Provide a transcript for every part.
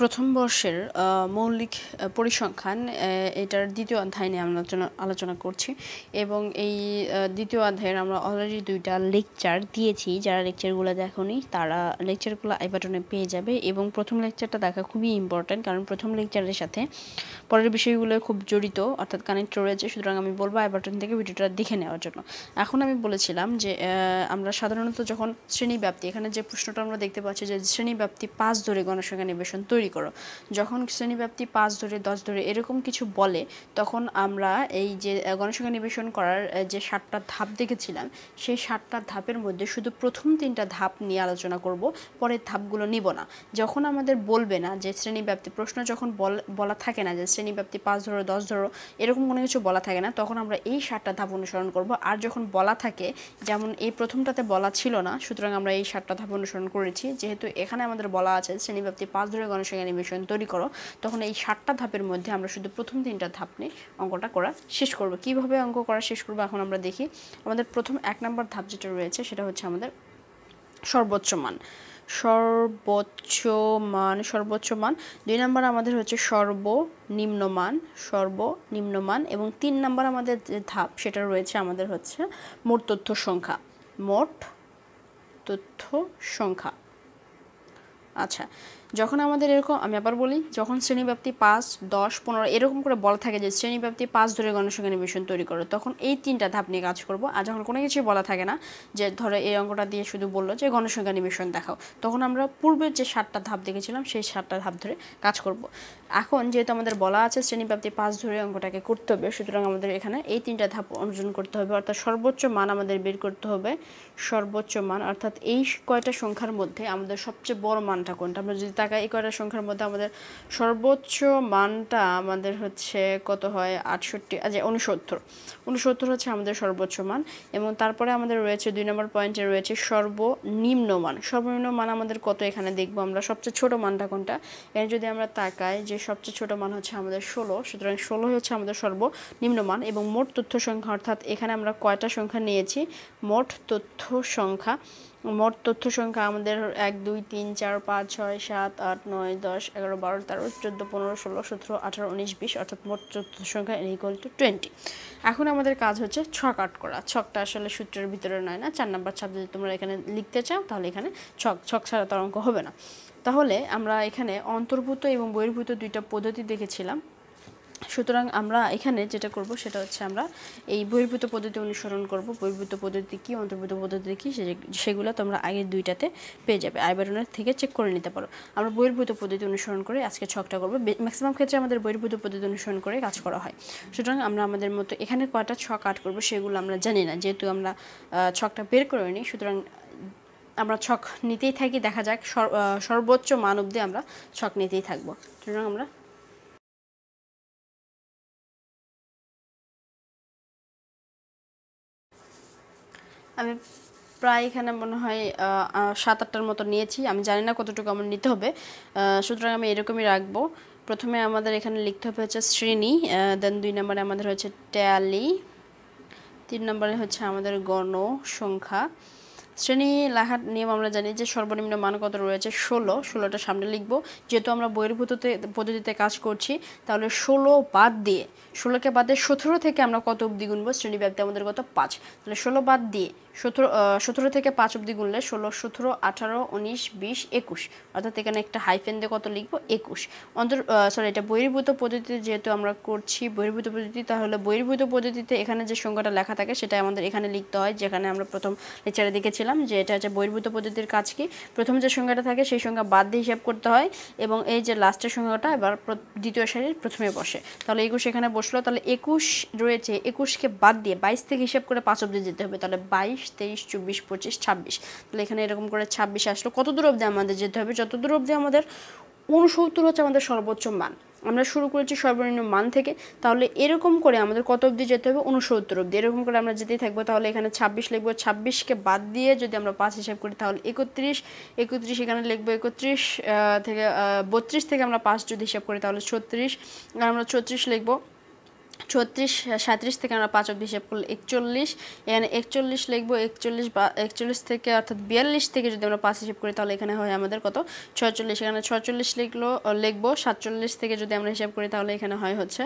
প্রথম বর্ষের মৌলিক পরিসংখ্যান এটার দ্বিতীয় অধ্যায় নিয়ে আমরা আলোচনা আলোচনা করছি এবং এই দ্বিতীয় অধ্যায়ের আমরা অলরেডি দুইটা লেকচার দিয়েছি যারা লেকচারগুলো দেখনি তারা লেকচারগুলো আই বাটনে পেয়ে যাবে এবং প্রথম লেকচারটা দেখা খুবই ইম্পর্ট্যান্ট কারণ প্রথম লেকচারের সাথে পরের বিষয়গুলো খুব জড়িত অর্থাৎ কানেক্ট রয়েছে সুতরাং আমি বলবো আই বাটন থেকে ভিডিওটা দেখে নেওয়ার জন্য এখন আমি বলেছিলাম যে আমরা সাধারণত যখন শ্রেণীব্যাপ্তি এখানে যে প্রশ্নটা আমরা দেখতে পাচ্ছি যে শ্রেণীব্যাপ্তি পাঁচ ধরে গণসংখ্যা নিবেশন তৈরি তৈরি করো যখন শ্রেণীব্যাপ্তি পাঁচ ধরে দশ ধরে এরকম কিছু বলে তখন আমরা এই যে গণসংখ্যা নিবেশন করার যে ষাটটা ধাপ দেখেছিলাম সেই ষাটটা ধাপের মধ্যে শুধু প্রথম তিনটা ধাপ নিয়ে আলোচনা করব পরের ধাপগুলো নিব না যখন আমাদের বলবে না যে শ্রেণীব্যাপ্তি প্রশ্ন যখন বলা থাকে না যে শ্রেণীব্যাপ্তি পাঁচ ধরো দশ ধরো এরকম কোনো কিছু বলা থাকে না তখন আমরা এই ষাটটা ধাপ অনুসরণ করব আর যখন বলা থাকে যেমন এই প্রথমটাতে বলা ছিল না সুতরাং আমরা এই ষাটটা ধাপ অনুসরণ করেছি যেহেতু এখানে আমাদের বলা আছে শ্রেণীব্যাপ্তি পাঁচ ধরে গণসংখ্যা অ্যানিমেশন তৈরি করো তখন এই সাতটা ধাপের মধ্যে আমরা শুধু প্রথম তিনটা ধাপ নিয়ে অঙ্কটা করা শেষ করব কিভাবে অঙ্ক করা শেষ করবো এখন আমরা দেখি আমাদের প্রথম এক নম্বর ধাপ যেটা রয়েছে সেটা হচ্ছে আমাদের সর্বোচ্চ মান সর্বোচ্চ মান সর্বোচ্চ মান দুই নাম্বার আমাদের হচ্ছে সর্বনিম্ন মান সর্বনিম্ন মান এবং তিন নাম্বার আমাদের যে ধাপ সেটা রয়েছে আমাদের হচ্ছে মোট তথ্য সংখ্যা মোট তথ্য সংখ্যা আচ্ছা যখন আমাদের এরকম আমি আবার বলি যখন শ্রেণীব্যাপ্তি পাঁচ দশ পনেরো এরকম করে বলা থাকে যে শ্রেণীব্যাপ্তি পাঁচ ধরে গণসংখ্যা নিবেশন তৈরি করো তখন এই তিনটা ধাপ নিয়ে কাজ করবো আর যখন কোনো কিছুই বলা থাকে না যে ধরো এই অঙ্কটা দিয়ে শুধু বললো যে গণসংখ্যা নিবেশন দেখাও তখন আমরা পূর্বের যে সাতটা ধাপ দেখেছিলাম সেই সাতটা ধাপ ধরে কাজ করব এখন যেহেতু আমাদের বলা আছে শ্রেণীব্যাপ্তি পাঁচ ধরে অঙ্কটাকে করতে হবে সুতরাং আমাদের এখানে এই তিনটা ধাপ অর্জন করতে হবে অর্থাৎ সর্বোচ্চ মান আমাদের বের করতে হবে সর্বোচ্চ মান অর্থাৎ এই কয়টা সংখ্যার মধ্যে আমাদের সবচেয়ে বড় মানটা কোনটা আমরা যদি টাকা এই কয়টা সংখ্যার মধ্যে আমাদের সর্বোচ্চ মানটা আমাদের হচ্ছে কত হয় আটষট্টি আচ্ছা উনসত্তর উনসত্তর হচ্ছে আমাদের সর্বোচ্চ মান এবং তারপরে আমাদের রয়েছে দুই নম্বর পয়েন্টে রয়েছে সর্বনিম্ন মান সর্বনিম্ন মান আমাদের কত এখানে দেখবো আমরা সবচেয়ে ছোট মানটা কোনটা এখানে যদি আমরা তাকাই যে সবচেয়ে ছোট মান হচ্ছে আমাদের ষোলো সুতরাং ষোলো হচ্ছে আমাদের সর্বনিম্ন মান এবং মোট তথ্য সংখ্যা অর্থাৎ এখানে আমরা কয়টা সংখ্যা নিয়েছি মোট তথ্য সংখ্যা মোট তথ্য সংখ্যা আমাদের এক দুই তিন চার পাঁচ ছয় সাত আট নয় দশ এগারো বারো তেরো চোদ্দো পনেরো ষোলো সতেরো আঠারো উনিশ বিশ অর্থাৎ মোট তথ্য সংখ্যা এন ইকুয়াল টু টোয়েন্টি এখন আমাদের কাজ হচ্ছে ছক আট করা ছকটা আসলে সূত্রের ভিতরে নয় না চার নাম্বার ছাপ যদি তোমরা এখানে লিখতে চাও তাহলে এখানে ছক ছক ছাড়া তার হবে না তাহলে আমরা এখানে অন্তর্ভূত এবং বহির্ভূত দুইটা পদ্ধতি দেখেছিলাম সুতরাং আমরা এখানে যেটা করব সেটা হচ্ছে আমরা এই বহির্ভূত পদ্ধতি অনুসরণ করব বহির্ভূত পদ্ধতি কী অন্তর্ভূত পদ্ধতি কী সেগুলো তোমরা আগের দুইটাতে পেয়ে যাবে আয় বাটনের থেকে চেক করে নিতে পারো আমরা বহির্ভূত পদ্ধতি অনুসরণ করে আজকে ছকটা করবো ম্যাক্সিমাম ক্ষেত্রে আমাদের বহির্ভূত পদ্ধতি অনুসরণ করে কাজ করা হয় সুতরাং আমরা আমাদের মতো এখানে কয়টা ছক আট করবো সেগুলো আমরা জানি না যেহেতু আমরা ছকটা বের করে নিই সুতরাং আমরা ছক নিতেই থাকি দেখা যাক সর্বোচ্চ মান অবধি আমরা ছক নিতেই থাকবো সুতরাং আমরা আমি প্রায় এখানে মনে হয় সাত আটটার মতো নিয়েছি আমি জানি না কতটুকু আমার নিতে হবে সুতরাং আমি এরকমই রাখবো প্রথমে আমাদের এখানে লিখতে হবে হচ্ছে শ্রেণী দেন দুই নম্বরে আমাদের হচ্ছে ট্যালি তিন নম্বরে হচ্ছে আমাদের গণ সংখ্যা শ্রেণী লেখার নিয়ম আমরা জানি যে সর্বনিম্ন মান কত রয়েছে ষোলো ষোলোটা সামনে লিখবো যেহেতু আমরা বহির্ভূততে পদ্ধতিতে কাজ করছি তাহলে ষোলো বাদ দিয়ে ষোলোকে বাদে সতেরো থেকে আমরা কত অব্দি গুনবো শ্রেণী ব্যাপ্তি আমাদের কত পাঁচ তাহলে ষোলো বাদ দিয়ে সতেরো সতেরো থেকে পাঁচ অব্দি গুনলে ষোলো সতেরো আঠারো উনিশ বিশ একুশ অর্থাৎ এখানে একটা হাইফেন দিয়ে কত লিখবো একুশ অন্তর সরি এটা বহির্ভূত পদ্ধতিতে যেহেতু আমরা করছি বহির্ভূত পদ্ধতি তাহলে বহির্ভূত পদ্ধতিতে এখানে যে সংখ্যাটা লেখা থাকে সেটা আমাদের এখানে লিখতে হয় যেখানে আমরা প্রথম লেকচারে দেখেছিলাম যে এটা হচ্ছে বহির্ভূত পদ্ধতির কাজ কি প্রথম যে সংখ্যাটা থাকে সেই সংখ্যা বাদ দিয়ে হিসাব করতে হয় এবং এই যে লাস্টের সংখ্যাটা এবার দ্বিতীয় সারির প্রথমে বসে তাহলে একুশ এখানে বসলো তাহলে একুশ রয়েছে একুশকে বাদ দিয়ে বাইশ থেকে হিসাব করে পাঁচ অব্দি যেতে হবে তাহলে বাইশ বাইশ তেইশ চব্বিশ পঁচিশ ছাব্বিশ তাহলে এখানে এরকম করে ছাব্বিশ আসলো কত দূর অবধি আমাদের যেতে হবে যত দূর অবধি আমাদের উনসত্তর হচ্ছে আমাদের সর্বোচ্চ মান আমরা শুরু করেছি সর্বনিম্ন মান থেকে তাহলে এরকম করে আমাদের কত অবধি যেতে হবে উনসত্তর অবধি এরকম করে আমরা যেতেই থাকবো তাহলে এখানে ছাব্বিশ লিখবো ছাব্বিশকে বাদ দিয়ে যদি আমরা পাঁচ হিসাব করি তাহলে একত্রিশ একত্রিশ এখানে লিখবো একত্রিশ থেকে বত্রিশ থেকে আমরা পাঁচ যদি হিসাব করি তাহলে ছত্রিশ আর আমরা ছত্রিশ লিখবো ছত্রিশ সাঁত্রিশ থেকে আমরা পাঁচ অব্দি হিসাব করলে একচল্লিশ এখানে একচল্লিশ লিখবো একচল্লিশ বা একচল্লিশ থেকে অর্থাৎ বিয়াল্লিশ থেকে যদি আমরা পাঁচ হিসেব করি তাহলে এখানে হয় আমাদের কত ছয়চল্লিশ এখানে ছয়চল্লিশ লিখলো লিখবো সাতচল্লিশ থেকে যদি আমরা হিসেব করি তাহলে এখানে হয় হচ্ছে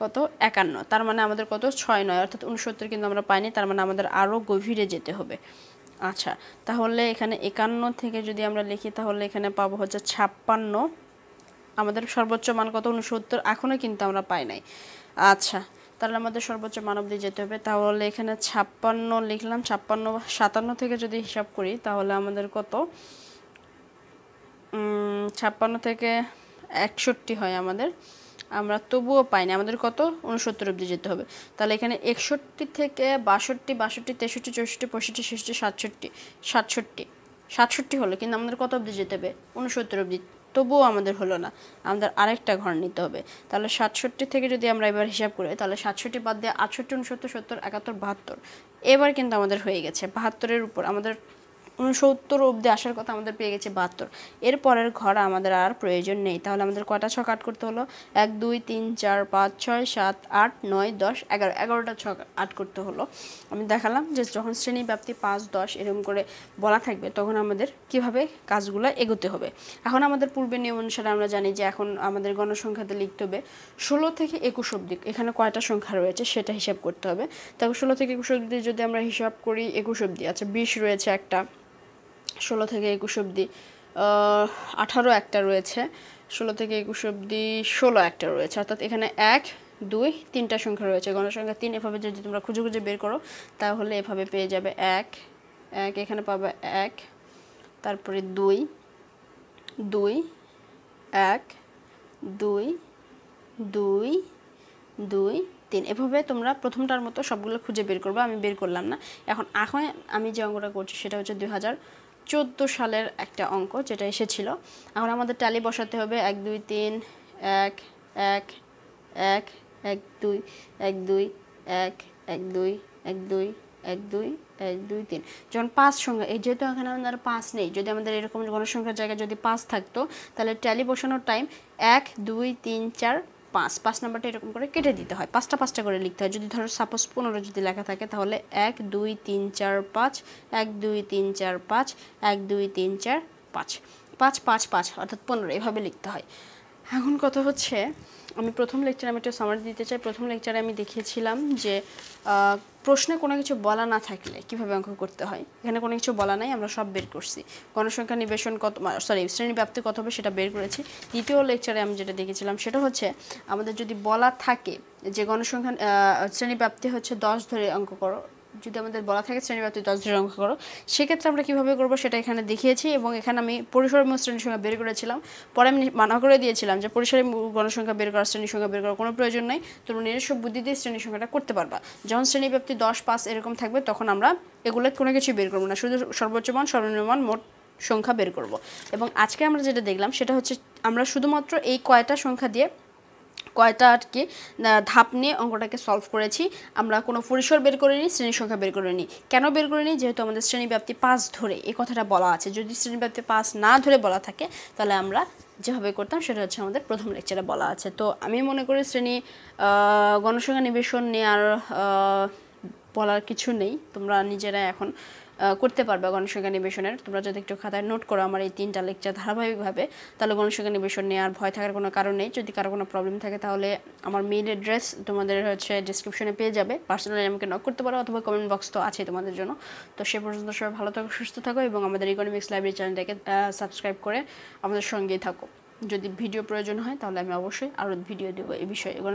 কত একান্ন তার মানে আমাদের কত ছয় নয় অর্থাৎ উনসত্তর কিন্তু আমরা পাইনি তার মানে আমাদের আরও গভীরে যেতে হবে আচ্ছা তাহলে এখানে একান্ন থেকে যদি আমরা লিখি তাহলে এখানে পাবো হচ্ছে ছাপ্পান্ন আমাদের সর্বোচ্চ মান কত উনসত্তর এখনও কিন্তু আমরা পাই নাই আচ্ছা তাহলে আমাদের সর্বোচ্চ মান অব্দি যেতে হবে তাহলে এখানে ছাপ্পান্ন লিখলাম ছাপ্পান্ন সাতান্ন থেকে যদি হিসাব করি তাহলে আমাদের কত ছাপ্পান্ন থেকে একষট্টি হয় আমাদের আমরা তবুও পাইনি আমাদের কত উনসত্তর অব্দি যেতে হবে তাহলে এখানে একষট্টি থেকে বাষট্টি বাষট্টি তেষট্টি চৌষট্টি পঁয়ষট্টি ষষ্টি সাতষট্টি সাতষট্টি সাতষট্টি হলো কিন্তু আমাদের কত অব্দি যেতে হবে উনসত্তর অব্দি তবুও আমাদের হলো না আমাদের আরেকটা ঘর নিতে হবে তাহলে সাতষট্টি থেকে যদি আমরা এবার হিসাব করি তাহলে সাতষট্টি বাদ দিয়ে আটষট্টি উনসত্তর সত্তর একাত্তর বাহাত্তর এবার কিন্তু আমাদের হয়ে গেছে বাহাত্তরের উপর আমাদের উনসত্তর অবধি আসার কথা আমাদের পেয়ে গেছে বাহাত্তর এর পরের ঘর আমাদের আর প্রয়োজন নেই তাহলে আমাদের কটা ছক আট করতে হলো এক দুই তিন চার পাঁচ ছয় সাত আট নয় দশ এগারো এগারোটা ছক আট করতে হলো আমি দেখালাম যে যখন শ্রেণী ব্যাপ্তি পাঁচ দশ এরকম করে বলা থাকবে তখন আমাদের কিভাবে কাজগুলো এগোতে হবে এখন আমাদের পূর্বে নিয়ম অনুসারে আমরা জানি যে এখন আমাদের গণসংখ্যাতে লিখতে হবে ষোলো থেকে একুশ অবধি এখানে কয়টা সংখ্যা রয়েছে সেটা হিসাব করতে হবে তারপর ষোলো থেকে একুশ অব্দি যদি আমরা হিসাব করি একুশ অবধি আচ্ছা বিশ রয়েছে একটা ষোলো থেকে একুশ অবধি আঠারো একটা রয়েছে ষোলো থেকে একুশ অবধি ষোলো একটা রয়েছে অর্থাৎ এখানে এক দুই তিনটা সংখ্যা রয়েছে গণসংখ্যা তিন এভাবে যদি তোমরা খুঁজে খুঁজে বের করো তাহলে এভাবে পেয়ে যাবে এক এক এখানে পাবে এক তারপরে দুই দুই এক দুই দুই দুই তিন এভাবে তোমরা প্রথমটার মতো সবগুলো খুঁজে বের করবে আমি বের করলাম না এখন এখন আমি যে অঙ্গটা করছি সেটা হচ্ছে দুই হাজার চোদ্দো সালের একটা অঙ্ক যেটা এসেছিল এখন আমাদের ট্যালি বসাতে হবে এক দুই তিন এক এক এক এক দুই এক দুই এক এক দুই এক দুই এক দুই এক দুই তিন যখন পাঁচ সংখ্যা এই যেহেতু এখানে আমাদের পাঁচ নেই যদি আমাদের এরকম গণসংখ্যার জায়গায় যদি পাঁচ থাকতো তাহলে ট্যালি বসানোর টাইম এক দুই তিন চার পাঁচ পাঁচ নাম্বারটা এরকম করে কেটে দিতে হয় পাঁচটা পাঁচটা করে লিখতে হয় যদি ধরো সাপোজ পনেরো যদি লেখা থাকে তাহলে এক দুই তিন চার পাঁচ এক দুই তিন চার পাঁচ এক দুই তিন চার পাঁচ পাঁচ পাঁচ পাঁচ অর্থাৎ পনেরো এভাবে লিখতে হয় এখন কথা হচ্ছে আমি প্রথম লেকচারে আমি একটা সামার দিতে চাই প্রথম লেকচারে আমি দেখিয়েছিলাম যে প্রশ্নে কোনো কিছু বলা না থাকলে কিভাবে অঙ্ক করতে হয় এখানে কোনো কিছু বলা নাই আমরা সব বের করছি গণসংখ্যা নিবেশন কত সরি শ্রেণী ব্যাপ্তি কত হবে সেটা বের করেছি দ্বিতীয় লেকচারে আমি যেটা দেখেছিলাম সেটা হচ্ছে আমাদের যদি বলা থাকে যে গণসংখ্যা শ্রেণী ব্যাপ্তি হচ্ছে দশ ধরে অঙ্ক করো যদি আমাদের বলা থাকে শ্রেণীব্যাপ্তি দশ জন অঙ্ক করো সেক্ষেত্রে আমরা কীভাবে করবো সেটা এখানে দেখিয়েছি এবং এখানে আমি পরিসরম শ্রেণীর সংখ্যা বের করেছিলাম পরে আমি মানা করে দিয়েছিলাম যে পরিসরে গণসংখ্যা বের করা শ্রেণীর সংখ্যা বের করার কোনো প্রয়োজন নেই তোমরা নিজস্ব বুদ্ধি দিয়ে শ্রেণীর সংখ্যাটা করতে পারবা যখন শ্রেণীব্যাপ্তি দশ পাঁচ এরকম থাকবে তখন আমরা এগুলো কোনো কিছু বের করবো না শুধু সর্বোচ্চ মান সর্বনিম্ন মোট সংখ্যা বের করব এবং আজকে আমরা যেটা দেখলাম সেটা হচ্ছে আমরা শুধুমাত্র এই কয়টা সংখ্যা দিয়ে কয়টা আর কি ধাপ নিয়ে অঙ্কটাকে সলভ করেছি আমরা কোনো পরিসর বের করে নিই শ্রেণীর সংখ্যা বের করে নিই কেন বের করে নিই যেহেতু আমাদের শ্রেণীব্যাপ্তি পাঁচ ধরে এই কথাটা বলা আছে যদি শ্রেণীব্যাপ্তি পাঁচ না ধরে বলা থাকে তাহলে আমরা যেভাবে করতাম সেটা হচ্ছে আমাদের প্রথম লেকচারে বলা আছে তো আমি মনে করি শ্রেণী গণসংখ্যা নিবেশন নিয়ে আর বলার কিছু নেই তোমরা নিজেরা এখন করতে পারবা গণশিক্ষা নিবেশনের তোমরা যদি একটু খাতায় নোট করো আমার এই তিনটা লেকচার ধারাবাহিকভাবে তাহলে গণশিক্ষা নিবেশন নিয়ে আর ভয় থাকার কোনো কারণ নেই যদি কারো কোনো প্রবলেম থাকে তাহলে আমার মেইল অ্যাড্রেস তোমাদের হচ্ছে ডিসক্রিপশনে পেয়ে যাবে পার্সোনালি আমাকে নক করতে পারো অথবা কমেন্ট বক্স তো আছে তোমাদের জন্য তো সে পর্যন্ত সবাই ভালো থাকো সুস্থ থাকো এবং আমাদের ইকোনমিক্স লাইব্রেরি চ্যানেলটাকে সাবস্ক্রাইব করে আমাদের সঙ্গেই থাকো যদি ভিডিও প্রয়োজন হয় তাহলে আমি অবশ্যই আরও ভিডিও দেবো এই বিষয়ে